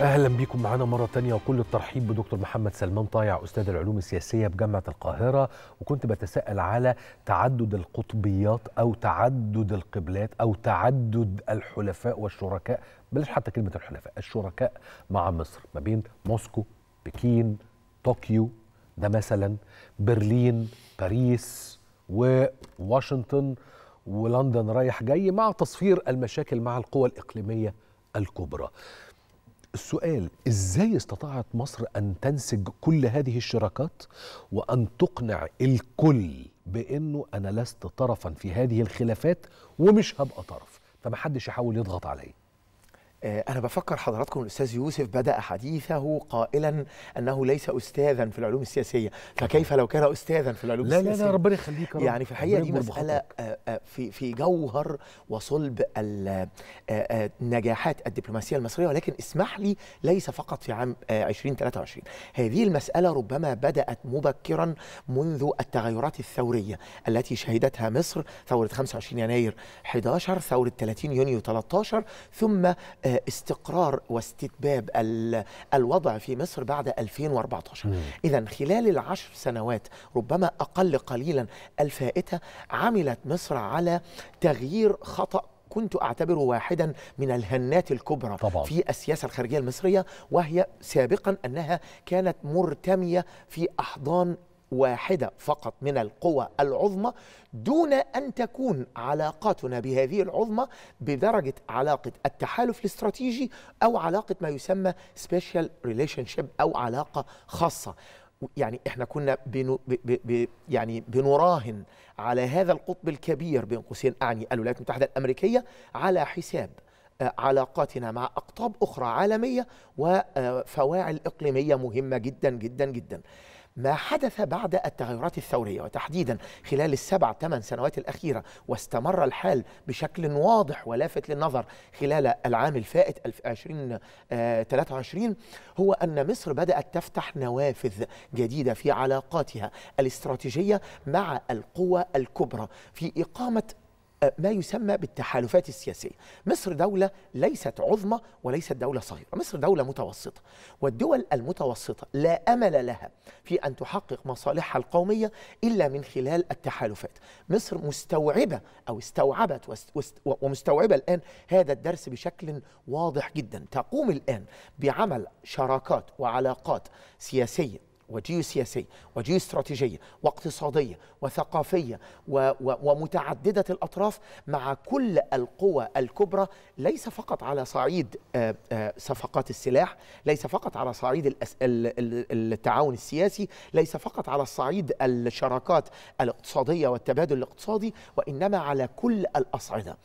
اهلا بكم معنا مره تانية وكل الترحيب بدكتور محمد سلمان طايع استاذ العلوم السياسيه بجامعه القاهره وكنت بتساءل على تعدد القطبيات او تعدد القبلات او تعدد الحلفاء والشركاء بلاش حتى كلمه الحلفاء الشركاء مع مصر ما بين موسكو بكين طوكيو ده مثلا برلين باريس وواشنطن ولندن رايح جاي مع تصفير المشاكل مع القوى الاقليميه الكبرى السؤال ازاي استطاعت مصر ان تنسج كل هذه الشراكات وان تقنع الكل بانه انا لست طرفا في هذه الخلافات ومش هبقى طرف فمحدش يحاول يضغط عليا آه، أنا بفكر حضراتكم الأستاذ يوسف بدأ حديثه قائلا أنه ليس أستاذا في العلوم السياسية فكيف لو كان أستاذا في العلوم لا السياسية؟ لا لا ربنا يخليك رب. يعني في الحقيقة دي مسألة آه، آه، في في جوهر وصلب النجاحات الدبلوماسية المصرية ولكن اسمح لي ليس فقط في عام 2023 هذه المسألة ربما بدأت مبكرا منذ التغيرات الثورية التي شهدتها مصر ثورة 25 يناير 11 ثورة 30 يونيو 13 ثم استقرار واستتباب الوضع في مصر بعد 2014 إذا خلال العشر سنوات ربما أقل قليلا الفائتة عملت مصر على تغيير خطأ كنت اعتبره واحدا من الهنات الكبرى طبعا. في السياسه الخارجيه المصريه وهي سابقا انها كانت مرتميه في احضان واحده فقط من القوى العظمى دون ان تكون علاقاتنا بهذه العظمى بدرجه علاقه التحالف الاستراتيجي او علاقه ما يسمى سبيشال ريليشن شيب او علاقه خاصه يعني احنا كنا بنو ب ب ب يعني بنراهن على هذا القطب الكبير بين قوسين اعني الولايات المتحده الامريكيه على حساب آه، علاقاتنا مع اقطاب اخرى عالميه وفواعل آه، اقليميه مهمه جدا جدا جدا ما حدث بعد التغيرات الثورية وتحديدا خلال السبع ثمان سنوات الأخيرة واستمر الحال بشكل واضح ولافت للنظر خلال العام الفائت 2023 آه، هو أن مصر بدأت تفتح نوافذ جديدة في علاقاتها الاستراتيجية مع القوى الكبرى في إقامة ما يسمى بالتحالفات السياسية مصر دولة ليست عظمى وليست دولة صغيرة مصر دولة متوسطة والدول المتوسطة لا أمل لها في أن تحقق مصالحها القومية إلا من خلال التحالفات مصر مستوعبة أو استوعبت ومستوعبة الآن هذا الدرس بشكل واضح جدا تقوم الآن بعمل شراكات وعلاقات سياسية وجيوسياسية وجيوستراتيجية واقتصادية وثقافية ومتعددة الأطراف مع كل القوى الكبرى ليس فقط على صعيد آه، آه، صفقات السلاح ليس فقط على صعيد التعاون السياسي ليس فقط على صعيد الشراكات الاقتصادية والتبادل الاقتصادي وإنما على كل الأصعدة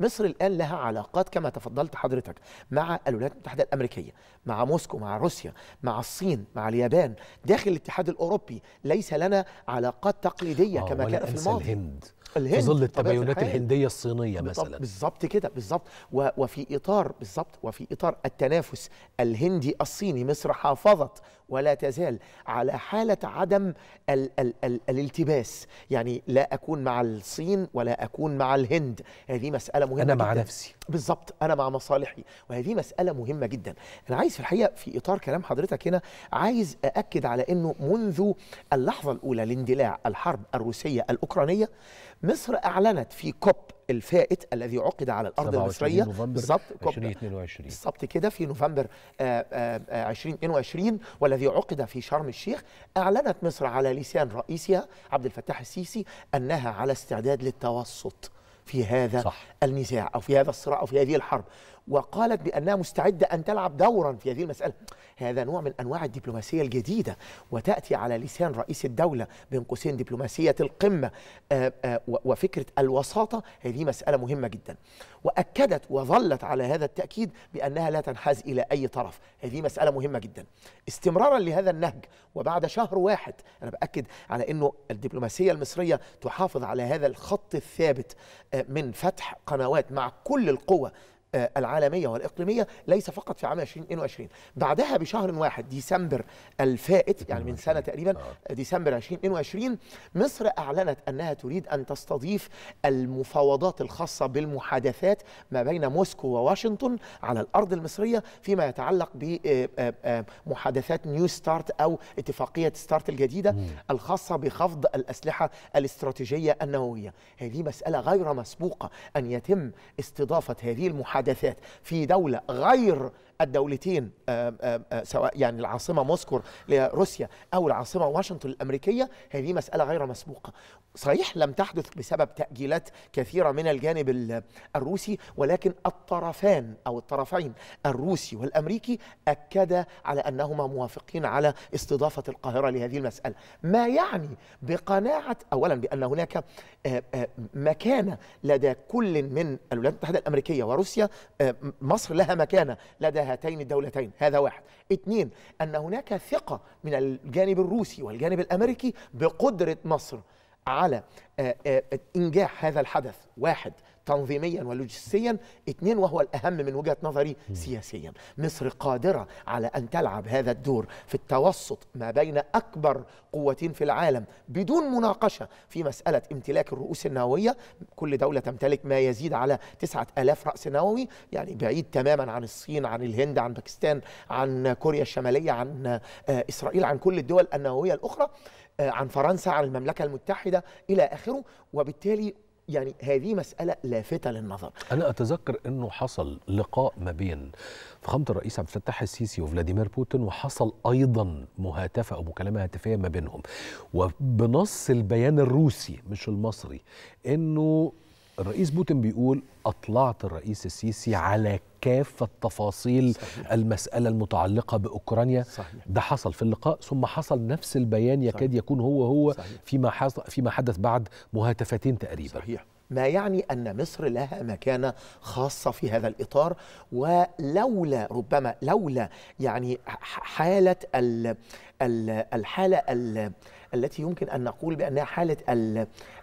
مصر الآن لها علاقات كما تفضلت حضرتك مع الولايات المتحدة الأمريكية مع موسكو مع روسيا مع الصين مع اليابان ده داخل الاتحاد الاوروبي ليس لنا علاقات تقليديه آه، كما كان في الماضي الهند الهند في ظل التباينات الهنديه الصينيه مثلا بالظبط كده بالظبط وفي اطار بالظبط وفي اطار التنافس الهندي الصيني مصر حافظت ولا تزال على حاله عدم ال ال ال الالتباس يعني لا اكون مع الصين ولا اكون مع الهند هذه مساله مهمه انا مع جداً. نفسي بالظبط انا مع مصالحي وهذه مساله مهمه جدا انا عايز في الحقيقه في اطار كلام حضرتك هنا عايز ااكد على انه منذ اللحظه الاولى لاندلاع الحرب الروسيه الاوكرانيه مصر اعلنت في كوب الفائت الذي عقد على الارض المصريه بالظبط 2022 بالظبط كده في نوفمبر 2022 آه، آه، آه، والذي عقد في شرم الشيخ اعلنت مصر على لسان رئيسها عبد الفتاح السيسي انها على استعداد للتوسط في هذا صح. النزاع او في هذا الصراع او في هذه الحرب وقالت بأنها مستعدة أن تلعب دورا في هذه المسألة هذا نوع من أنواع الدبلوماسية الجديدة وتأتي على لسان رئيس الدولة بين قوسين دبلوماسية القمة آه، آه، وفكرة الوساطة هذه مسألة مهمة جدا وأكدت وظلت على هذا التأكيد بأنها لا تنحاز إلى أي طرف هذه مسألة مهمة جدا استمرارا لهذا النهج وبعد شهر واحد أنا بأكد على أنه الدبلوماسية المصرية تحافظ على هذا الخط الثابت آه، من فتح قنوات مع كل القوة آه، العالميه والاقليميه ليس فقط في عام 2022 بعدها بشهر واحد ديسمبر الفائت يعني من سنه تقريبا آه. آه، ديسمبر 2022 مصر اعلنت انها تريد ان تستضيف المفاوضات الخاصه بالمحادثات ما بين موسكو وواشنطن على الارض المصريه فيما يتعلق بمحادثات نيو ستارت او اتفاقيه ستارت الجديده الخاصه بخفض الاسلحه الاستراتيجيه النوويه هذه مساله غير مسبوقه ان يتم استضافه هذه المحادثات المحادثات في دولة غير الدولتين آه، آه، آه، سواء يعني العاصمه موسكو لروسيا او العاصمه واشنطن الامريكيه هذه مساله غير مسبوقه صحيح لم تحدث بسبب تاجيلات كثيره من الجانب الروسي ولكن الطرفان او الطرفين الروسي والامريكي اكدا على انهما موافقين على استضافه القاهره لهذه المساله ما يعني بقناعه اولا بان هناك مكانه لدى كل من الولايات المتحده الامريكيه وروسيا مصر لها مكانه لدى هاتين الدولتين هذا واحد اثنين أن هناك ثقة من الجانب الروسي والجانب الأمريكي بقدرة مصر على آه، آه، انجاح هذا الحدث واحد تنظيميا ولوجستيا اثنين وهو الأهم من وجهة نظري سياسيا مصر قادرة على أن تلعب هذا الدور في التوسط ما بين أكبر قوتين في العالم بدون مناقشة في مسألة امتلاك الرؤوس النووية كل دولة تمتلك ما يزيد على 9000 رأس نووي يعني بعيد تماما عن الصين عن الهند عن باكستان عن كوريا الشمالية عن آه، إسرائيل عن كل الدول النووية الأخرى آه، عن فرنسا عن المملكه المتحده الى اخره وبالتالي يعني هذه مسألة لافتة للنظر أنا أتذكر أنه حصل لقاء ما بين فخامة الرئيس عبد الفتاح السيسي وفلاديمير بوتين وحصل أيضا مهاتفة أو مكالمة هاتفية ما بينهم وبنص البيان الروسي مش المصري أنه الرئيس بوتين بيقول أطلعت الرئيس السيسي على كافه تفاصيل صحيح. المساله المتعلقه باوكرانيا صحيح. ده حصل في اللقاء ثم حصل نفس البيان يكاد صحيح. يكون هو هو فيما حصل فيما حدث بعد مهاتفتين تقريبا صحيح ما يعني أن مصر لها مكانة خاصة في هذا الإطار ولولا ربما لولا يعني حالة الحالة التي يمكن ان نقول بانها حاله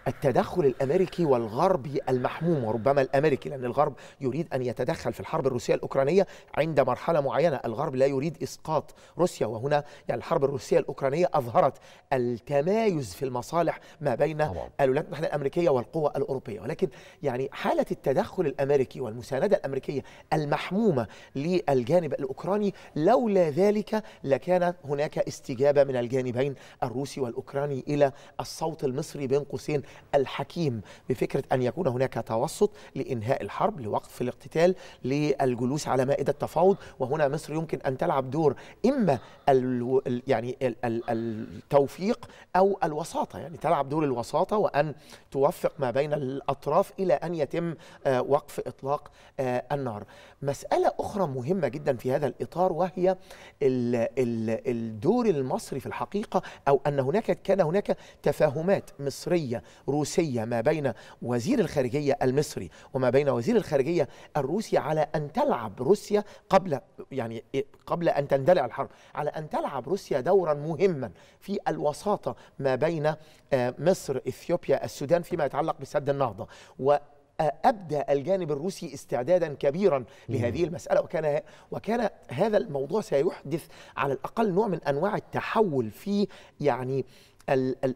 التدخل الامريكي والغربي المحموم وربما الامريكي لان الغرب يريد ان يتدخل في الحرب الروسيه الاوكرانيه عند مرحله معينه، الغرب لا يريد اسقاط روسيا وهنا يعني الحرب الروسيه الاوكرانيه اظهرت التمايز في المصالح ما بين الولايات المتحده الامريكيه والقوى الاوروبيه، ولكن يعني حاله التدخل الامريكي والمسانده الامريكيه المحمومه للجانب الاوكراني لولا ذلك لكان هناك استجابه من الجانبين الروسي والاوكراني الأوكراني إلى الصوت المصري بين قوسين الحكيم بفكرة أن يكون هناك توسط لإنهاء الحرب لوقف الاقتتال للجلوس على مائدة التفاوض وهنا مصر يمكن أن تلعب دور إما يعني التوفيق أو الوساطة يعني تلعب دور الوساطة وأن توفق ما بين الأطراف إلى أن يتم آه، وقف إطلاق آه، النار مسألة أخرى مهمة جدا في هذا الإطار وهي الدور المصري في الحقيقة أو أن هناك كان هناك تفاهمات مصرية روسية ما بين وزير الخارجية المصري وما بين وزير الخارجية الروسي على أن تلعب روسيا قبل يعني قبل أن تندلع الحرب على أن تلعب روسيا دورا مهما في الوساطة ما بين آه، مصر إثيوبيا السودان فيما يتعلق بسد النهضة و أبدى الجانب الروسي استعدادا كبيرا لهذه المسألة وكان وكان هذا الموضوع سيحدث على الأقل نوع من أنواع التحول في يعني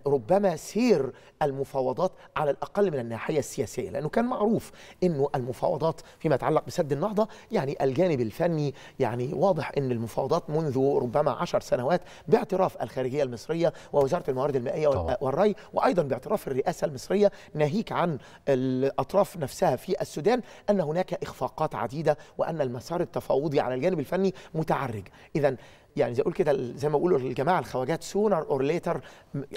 ربما سير المفاوضات على الاقل من الناحيه السياسيه لانه كان معروف انه المفاوضات فيما يتعلق بسد النهضه يعني الجانب الفني يعني واضح ان المفاوضات منذ ربما عشر سنوات باعتراف الخارجيه المصريه ووزاره الموارد المائيه والري وايضا باعتراف الرئاسه المصريه ناهيك عن الاطراف نفسها في السودان ان هناك اخفاقات عديده وان المسار التفاوضي على الجانب الفني متعرج اذا يعني زي اقول كده زي ما بيقولوا الجماعه الخواجات سونر اور ليتر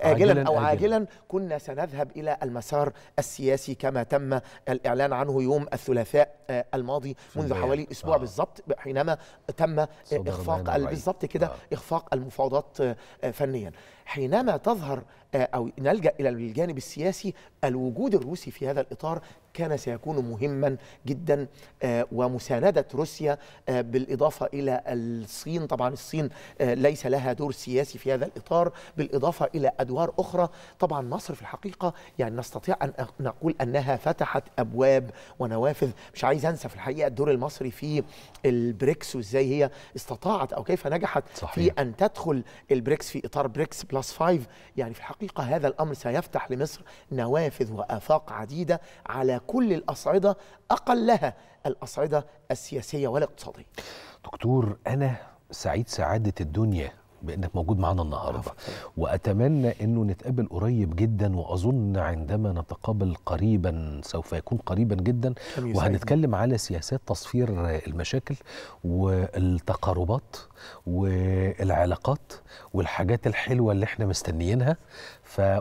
اجلا او عاجلا آجلاً كنا سنذهب الى المسار السياسي كما تم الاعلان عنه يوم الثلاثاء آه، الماضي منذ حوالي اسبوع آه. بالضبط حينما تم اخفاق بالضبط كده آه. اخفاق المفاوضات آه، فنيا حينما تظهر آه، أو نلجأ إلى الجانب السياسي الوجود الروسي في هذا الإطار كان سيكون مهما جدا آه، ومساندة روسيا آه، بالإضافة إلى الصين طبعا الصين ليس لها دور سياسي في هذا الإطار بالإضافة إلى أدوار أخرى طبعا مصر في الحقيقة يعني نستطيع أن نقول أنها فتحت أبواب ونوافذ مش عايز أنسى في الحقيقة الدور المصري في البريكس وإزاي هي استطاعت أو كيف نجحت صحيح. في أن تدخل البريكس في إطار بريكس بلس بلس 5 يعني في الحقيقة هذا الأمر سيفتح لمصر نوافذ وآفاق عديدة على كل الأصعدة أقلها الأصعدة السياسية والاقتصادية دكتور أنا سعيد سعادة الدنيا بانك موجود معانا النهارده واتمنى انه نتقابل قريب جدا واظن عندما نتقابل قريبا سوف يكون قريبا جدا وهنتكلم على سياسات تصفير المشاكل والتقاربات والعلاقات والحاجات الحلوه اللي احنا مستنيينها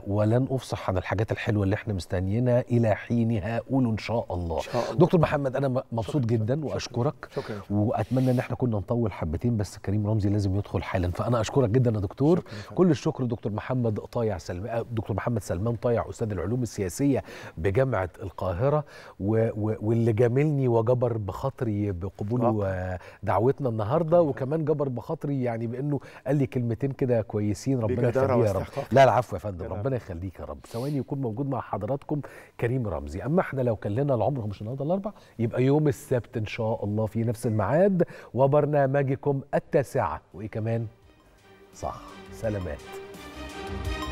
ولن افصح عن الحاجات الحلوه اللي احنا مستنيينها الى حينها اقول ان شاء الله شاء الله. دكتور محمد انا مبسوط جدا شكرا. واشكرك شكرا. واتمنى ان احنا كنا نطول حبتين بس كريم رمزي لازم يدخل حالا فانا اشكرك جدا يا دكتور شكرا. كل الشكر دكتور محمد طايع سلم... آه، دكتور محمد سلمان طايع استاذ العلوم السياسيه بجامعه القاهره و... و... واللي جاملني وجبر بخاطري بقبوله دعوتنا النهارده وكمان جبر بخاطري يعني بانه قال لي كلمتين كده كويسين ربنا يخليها يا رب لا العفو يا فندم فندم ربنا يخليك يا رب ثواني يكون موجود مع حضراتكم كريم رمزي اما احنا لو كان لنا العمر مش النهارده الاربع يبقى يوم السبت ان شاء الله في نفس الميعاد وبرنامجكم التاسعه وايه كمان صح سلامات